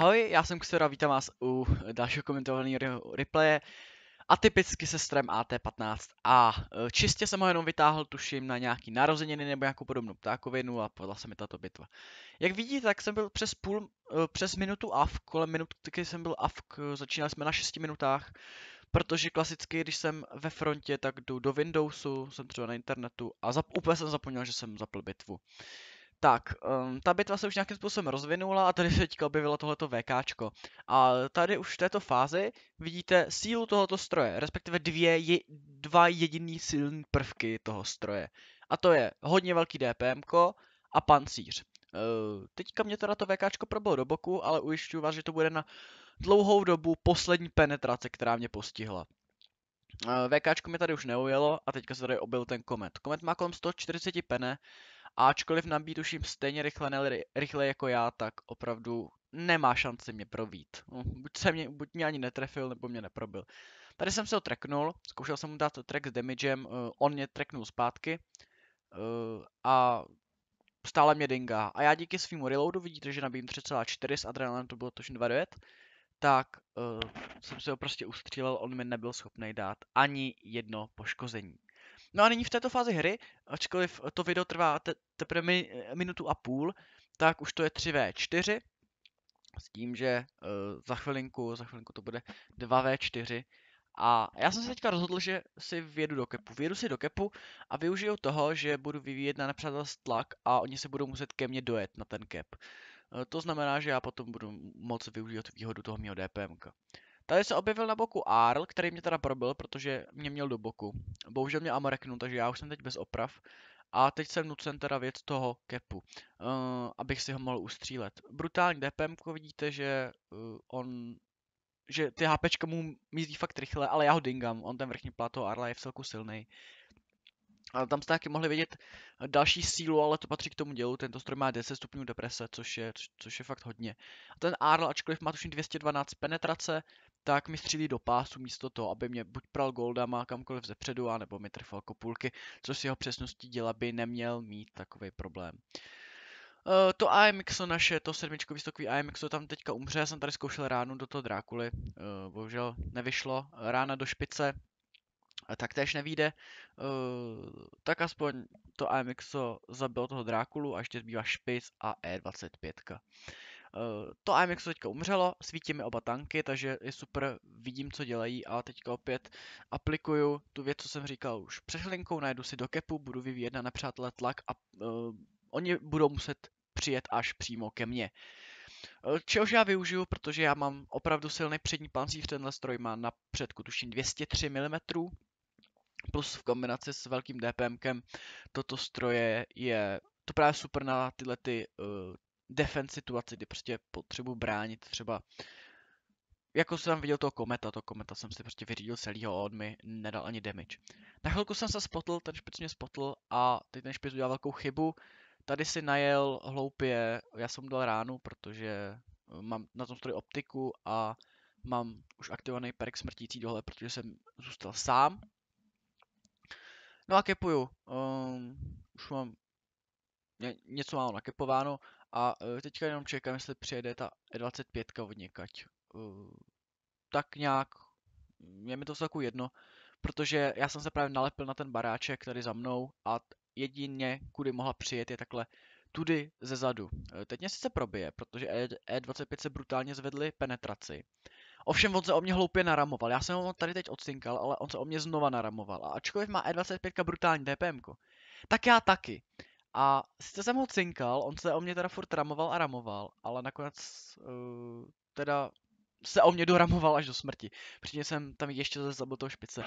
Ahoj, já jsem Ksora, vítám vás u dalšího komentovaného replaye a typicky se strem AT15A. E, čistě jsem ho jenom vytáhl, tuším, na nějaký narozeniny nebo nějakou podobnou ptákovinu a podla se mi tato bitva. Jak vidíte, tak jsem byl přes půl, e, přes minutu AFK, kolem minutky jsem byl AFK, začínali jsme na 6 minutách, protože klasicky, když jsem ve frontě, tak jdu do Windowsu, jsem třeba na internetu a zap, úplně jsem zapomněl, že jsem zapl bitvu. Uh, tak, um, ta bitva se už nějakým způsobem rozvinula a tady se teďka objevilo tohleto VKčko. A tady už v této fázi vidíte sílu tohoto stroje, respektive dvě, je, dva jediný silné prvky toho stroje. A to je hodně velký DPM a pancíř. Uh, teďka mě teda to VKčko probilo do boku, ale ujišťuju vás, že to bude na dlouhou dobu poslední penetrace, která mě postihla. Uh, VKčko mi tady už neujelo a teďka se tady objel ten komet. Komet má kolem 140 pene, ačkoliv nabítuším stejně rychle, ne, rychle jako já, tak opravdu nemá šanci mě provít. No, buď, se mě, buď mě ani netrefil, nebo mě neprobil. Tady jsem se ho treknul, zkoušel jsem mu dát track s damagem, uh, on mě treknul zpátky uh, a stále mě dinga. A já díky svýmu reloadu, vidíte, že nabím 3,4 s adrenalinem, to bylo točně 2,9, tak uh, jsem se ho prostě ustřílel, on mi nebyl schopný dát ani jedno poškození. No a nyní v této fázi hry, ačkoliv to video trvá te- teprve mi- minutu a půl, tak už to je 3v4, s tím, že uh, za chvilinku, za chvilinku to bude 2v4. A já jsem se teďka rozhodl, že si vědu do kepu. Vědu si do kepu a využiju toho, že budu vyvíjet na nepřátel tlak a oni se budou muset ke mně dojet na ten kep. Eh, to znamená, že já potom budu moc využít výhodu toho mého DPMka. Tady se objevil na boku Arl, který mě teda probil, protože mě měl do boku. Bohužel mě amoreknu, takže já už jsem teď bez oprav. A teď jsem nucen teda věc toho kepu, uh, abych si ho mohl ustřílet. Brutální DPM, vidíte, že uh, on že ty HP mu mízdí fakt rychle, ale já ho dingam, on ten vrchní plato Arla je v celku silný. Ale tam jste taky mohli vidět další sílu, ale to patří k tomu dělu. Tento stroj má 10 stupňů deprese, což je, což je fakt hodně. A ten Arl, ačkoliv má tuším 212 penetrace, tak mi střílí do pásu místo toho, aby mě buď pral goldama kamkoliv ze předu, anebo mi trefil kopulky, což s jeho přesností děla by neměl mít takový problém. Uh, to AMX naše, to sedmičko vysoký AMX, to tam teďka umře, já jsem tady zkoušel ránu do toho Drákuly, uh, bohužel nevyšlo, rána do špice, a tak též nevíde, uh, tak aspoň to AMX zabilo toho Drákulu a ještě zbývá špic a E25. Eh, to AMX teďka umřelo, svítí mi oba tanky, takže je super, vidím, co dělají a teďka opět aplikuju tu věc, co jsem říkal už před chlinkou, najdu si do kepu, budu vyvíjet na nepřátelé tlak a uh, oni budou muset přijet až přímo ke mně. Eh, čehož já využiju, protože já mám opravdu silný přední pancíř, tenhle stroj má na předku tuším 203 mm, plus v kombinaci s velkým DPMkem toto stroje je to právě super na tyhle ty uh, defense situaci, kdy prostě potřebu bránit třeba jako jsem viděl toho kometa, to kometa jsem si prostě vyřídil celýho a on mi nedal ani damage. Na chvilku jsem se spotl, ten špic mě spotl a teď ten špic udělal velkou chybu. Tady si najel hloupě, já jsem dal ránu, protože eh, mám na tom stroji optiku a mám už aktivovaný perk smrtící dole, protože jsem zůstal sám. No a kepuju. Um, už mám něco málo nakepováno. A eh, teďka jenom čekám, jestli přijede ta E25 od někať. Eh, tak nějak, je mi to takový jedno, protože já jsem se právě nalepil na ten baráček tady za mnou a jedině, kudy mohla přijet, je takhle tudy ze zadu. Eh, teď mě sice probije, protože E25 e se brutálně zvedly penetraci. Ovšem on se o mě hloupě naramoval. Já jsem ho tady teď odsinkal, ale on se o mě znova naramoval. A ačkoliv má E25 brutální DPM, tak já taky. A sice jsem ho cinkal, on se o mě teda furt ramoval a ramoval, ale nakonec uh, teda se o mě doramoval až do smrti. Přičemž jsem tam ještě zase zabil toho špice.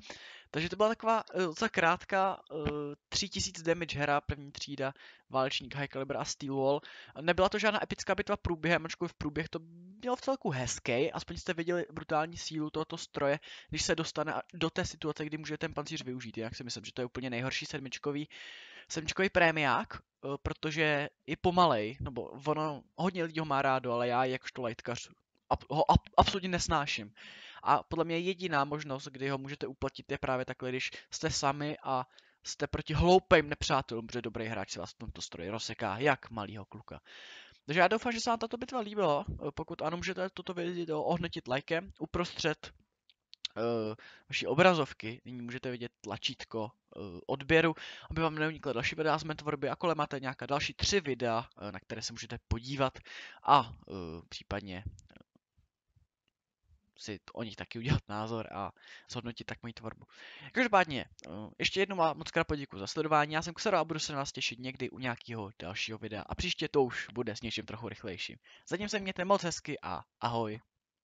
Takže to byla taková uh, docela krátká uh, eh, 3000 damage hra, první třída, válečník, high caliber a steel wall. Nebyla to žádná epická bitva průběhem, ačkoliv v průběh to mělo v celku hezký, aspoň jste viděli brutální sílu tohoto stroje, když se dostane do té situace, kdy může ten pancíř využít. Jinak si myslím, že to je úplně nejhorší sedmičkový semčkový prémiák, eh, protože je pomalej, nebo ono, hodně lidí ho má rádo, ale já jakožto lajtkař ho ab, absolutně nesnáším. A podle mě jediná možnost, kdy ho můžete uplatit, je právě takhle, když jste sami a jste proti hloupým nepřátelům, protože dobrý hráč se vás v tomto stroji rozseká, jak malýho kluka. Takže já doufám, že se vám tato bitva líbila. Eh, pokud ano, můžete toto vědět ohnetit lajkem uprostřed uh, vaší obrazovky nyní můžete vidět tlačítko uh, odběru, aby vám neunikla další videa z mé tvorby a kolem máte nějaká další tři videa, uh, na které se můžete podívat a případně si o nich taky udělat názor a zhodnotit tak moji tvorbu. Každopádně, ještě jednou vám moc krát poděkuji za sledování, já jsem Ksero a budu se na vás těšit někdy u nějakého dalšího videa a příště to už bude s něčím trochu rychlejším. Zatím se mějte moc hezky a ahoj.